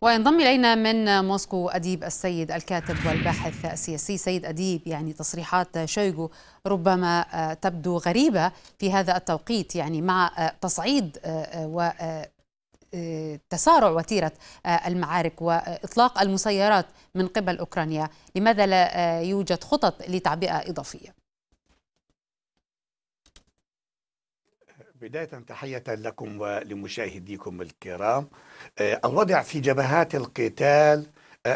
وينضم إلينا من موسكو أديب السيد الكاتب والباحث السياسي سيد أديب يعني تصريحات شويغو ربما آه، تبدو غريبة في هذا التوقيت يعني مع آه، تصعيد آه، و تسارع وتيرة المعارك وإطلاق المسيرات من قبل أوكرانيا لماذا لا يوجد خطط لتعبئة إضافية؟ بداية تحية لكم ولمشاهديكم الكرام آه، الوضع في جبهات القتال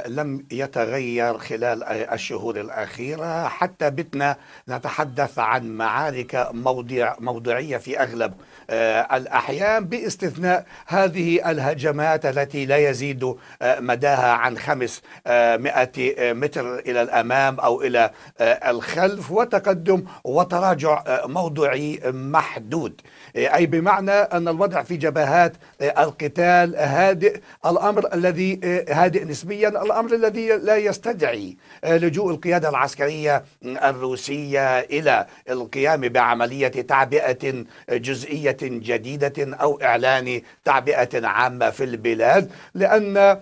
لم يتغير خلال الشهور الأخيرة حتى بتنا نتحدث عن معارك موضع موضعية في أغلب آه، الأحيان باستثناء هذه الهجمات التي لا يزيد آه، مداها عن 500 آه، متر إلى الأمام أو إلى الخلف وتقدم وتراجع موضعي محدود أي بمعنى أن الوضع في جبهات القتال هادئ الأمر الذي هادئ نسبيا الأمر الذي لا يستدعي آه، لجوء القيادة العسكرية الروسية إلى القيام بعملية تعبئة آه، جزئية جديدة أو إعلان تعبئة عامة في البلاد لأن آه،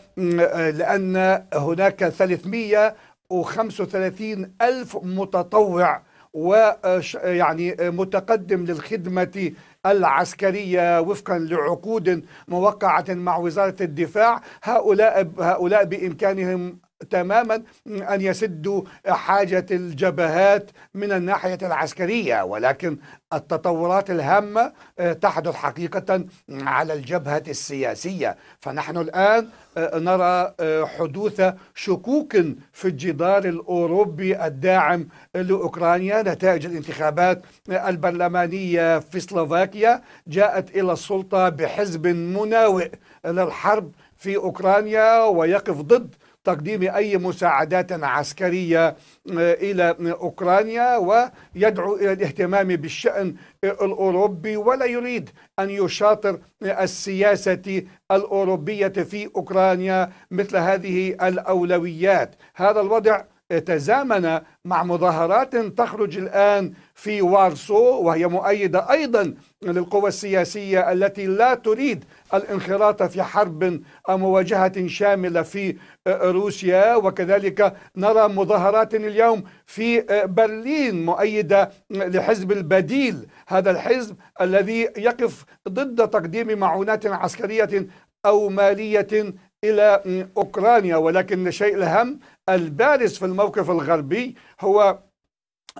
لأن هناك 335 ألف متطوع ويعني متقدم للخدمة العسكرية وفقا لعقود موقعة مع وزارة الدفاع هؤلاء هؤلاء بإمكانهم تماما أن يسدوا حاجة الجبهات من الناحية العسكرية ولكن التطورات الهامة آه، تحدث حقيقة على الجبهة السياسية فنحن الآن آه، نرى آه، حدوث شكوك في الجدار الأوروبي الداعم لأوكرانيا نتائج الانتخابات البرلمانية في سلوفاكيا جاءت إلى السلطة بحزب مناوئ للحرب في أوكرانيا ويقف ضد تقديم أي مساعدات عسكرية آه، إلى أوكرانيا ويدعو إلى الاهتمام بالشأن الأوروبي ولا يريد أن يشاطر السياسة الأوروبية في أوكرانيا مثل هذه الأولويات هذا الوضع تزامن مع مظاهرات تخرج الآن في وارسو وهي مؤيدة أيضا للقوى السياسية التي لا تريد الانخراط في حرب أو مواجهة شاملة في آه، روسيا وكذلك نرى مظاهرات اليوم في آه، برلين مؤيدة لحزب البديل هذا الحزب الذي يقف ضد تقديم معونات عسكرية أو مالية إلى أوكرانيا ولكن الشيء الأهم البارز في الموقف الغربي هو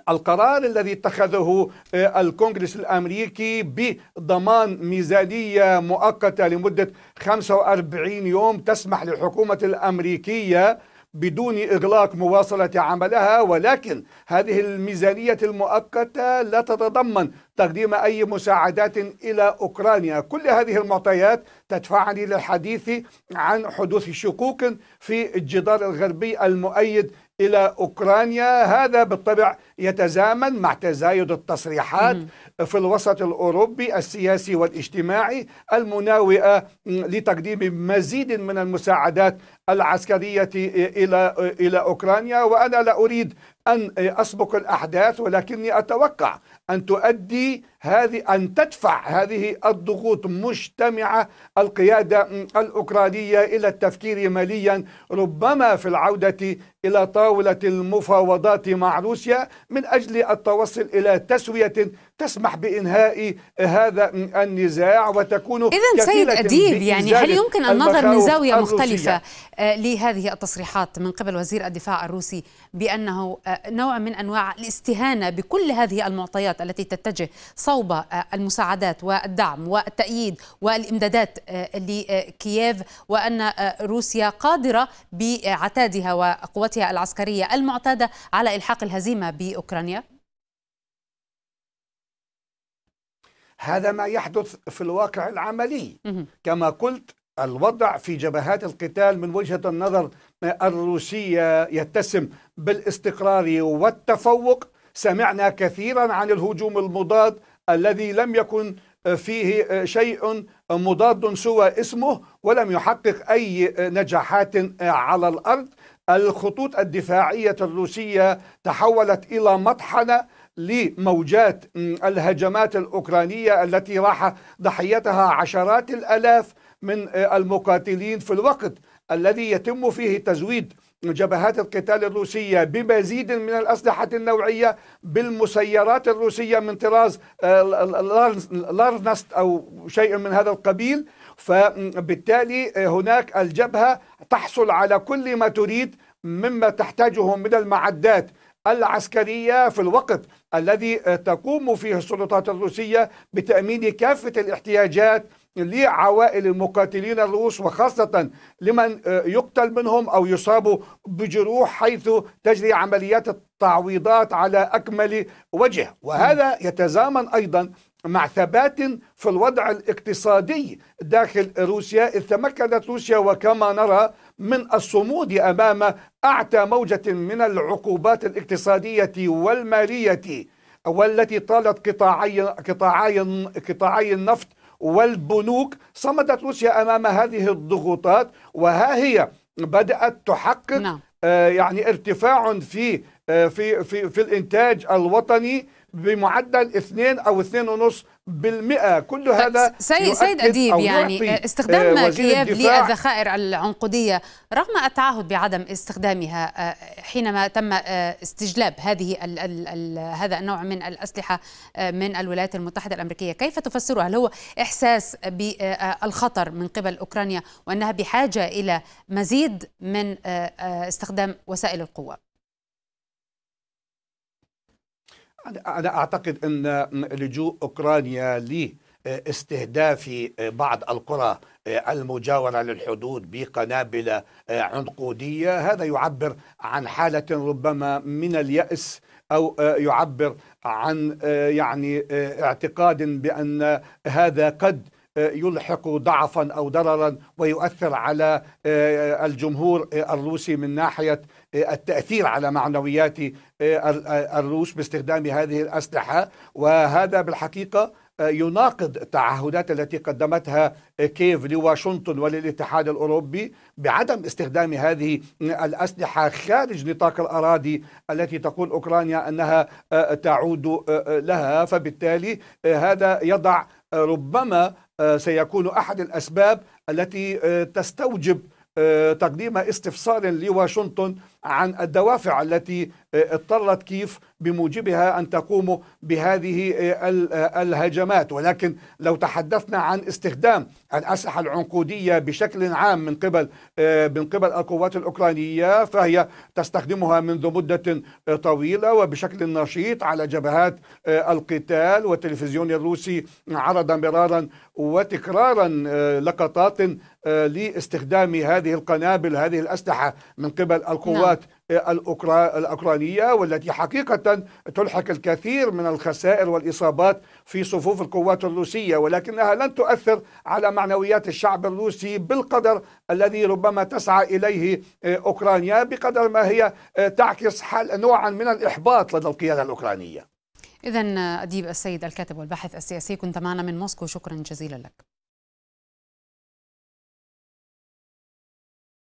القرار الذي اتخذه آه، الكونغرس الامريكي بضمان ميزانيه مؤقته لمده 45 يوم تسمح للحكومه الامريكيه بدون اغلاق مواصله عملها ولكن هذه الميزانيه المؤقته لا تتضمن تقديم أي مساعدات إلى أوكرانيا كل هذه المعطيات تدفعني للحديث عن حدوث شكوك في الجدار الغربي المؤيد الى اوكرانيا هذا بالطبع يتزامن مع تزايد التصريحات في الوسط الاوروبي السياسي والاجتماعي المناوئه لتقديم مزيد من المساعدات العسكريه الى الى اوكرانيا وانا لا اريد أن أسبق الأحداث ولكني أتوقع أن تؤدي هذه أن تدفع هذه الضغوط مجتمعة القيادة الأوكرانية إلى التفكير ماليا ربما في العودة إلى طاولة المفاوضات مع روسيا من أجل التوصل إلى تسوية تسمح بإنهاء هذا النزاع وتكون إذا سيد أديب يعني هل يمكن النظر من زاوية مختلفة آه، لهذه التصريحات من قبل وزير الدفاع الروسي بأنه آه، نوع من أنواع الاستهانة بكل هذه المعطيات التي تتجه صوب آه، المساعدات والدعم والتأييد والإمدادات آه، لكييف وأن آه، روسيا قادرة بعتادها وقوتها العسكرية المعتادة على إلحاق الهزيمة بأوكرانيا؟ هذا ما يحدث في الواقع العملي كما قلت الوضع في جبهات القتال من وجهة النظر الروسية يتسم بالاستقرار والتفوق سمعنا كثيرا عن الهجوم المضاد الذي لم يكن آه، فيه آه، شيء آه، مضاد سوى اسمه ولم يحقق أي نجاحات على الأرض الخطوط الدفاعية الروسية تحولت إلى مطحنة لموجات الهجمات الأوكرانية التي راح ضحيتها عشرات الألاف من المقاتلين في الوقت الذي يتم فيه تزويد جبهات القتال الروسية بمزيد من الأسلحة النوعية بالمسيرات الروسية من طراز آه، لارنست أو شيء من هذا القبيل فبالتالي آه، هناك الجبهة تحصل على كل ما تريد مما تحتاجه من المعدات العسكرية في الوقت الذي آه، تقوم فيه السلطات الروسية بتأمين كافة الاحتياجات لعوائل المقاتلين الروس وخاصة لمن آه، يقتل منهم أو يصاب بجروح حيث تجري عمليات التعويضات على أكمل وجه وهذا يتزامن أيضا مع ثبات في الوضع الاقتصادي داخل روسيا إذ تمكنت روسيا وكما نرى من الصمود أمام أعتى موجة من العقوبات الاقتصادية والمالية والتي طالت قطاعي قطاعي قطاعي النفط والبنوك صمدت روسيا أمام هذه الضغوطات وها هي بدأت تحقق نعم. آه، يعني ارتفاع في آه، في في في الانتاج الوطني بمعدل 2 او 2.5 بالمئة كل طيب، هذا سيد, سيد أديب يعني آه، آه، استخدام كييف للذخائر العنقودية رغم التعهد بعدم استخدامها حينما تم استجلاب هذه الـ الـ الـ هذا النوع من الأسلحة من الولايات المتحدة الأمريكية كيف تفسره هل هو إحساس بالخطر من قبل أوكرانيا وأنها بحاجة إلى مزيد من استخدام وسائل القوة أنا أعتقد أن لجوء أوكرانيا لاستهداف بعض القرى المجاورة للحدود بقنابل عنقودية هذا يعبر عن حالة ربما من اليأس أو يعبر عن يعني اعتقاد بأن هذا قد يلحق ضعفا أو ضررا ويؤثر على آه، الجمهور آه، الروسي من ناحية آه، التأثير على معنويات الروس باستخدام هذه الأسلحة وهذا بالحقيقة يناقض التعهدات التي قدمتها كيف لواشنطن وللاتحاد الاوروبي بعدم استخدام هذه الاسلحه خارج نطاق الاراضي التي تقول اوكرانيا انها تعود لها فبالتالي هذا يضع ربما آه، سيكون أحد الأسباب التي آه، تستوجب آه، تقديم استفسار لواشنطن عن الدوافع التي اضطرت كيف بموجبها أن تقوموا بهذه آه، آه، الهجمات ولكن لو تحدثنا عن استخدام الأسلحة العنقودية بشكل عام من قبل آه، من قبل القوات الأوكرانية فهي تستخدمها منذ مدة طويلة وبشكل نشيط على جبهات القتال والتلفزيون الروسي عرض مرارا وتكرارا لقطات لاستخدام هذه القنابل هذه الأسلحة من قبل القوات نعم. الأوكرانية والتي حقيقة تلحق الكثير من الخسائر والإصابات في صفوف القوات الروسية ولكنها لن تؤثر على معنويات الشعب الروسي بالقدر الذي ربما تسعى إليه آه، أوكرانيا بقدر ما هي آه، تعكس حال نوعا من الإحباط لدى القيادة الأوكرانية إذا آه، أديب السيد الكاتب والباحث السياسي كنت معنا من موسكو شكرا جزيلا لك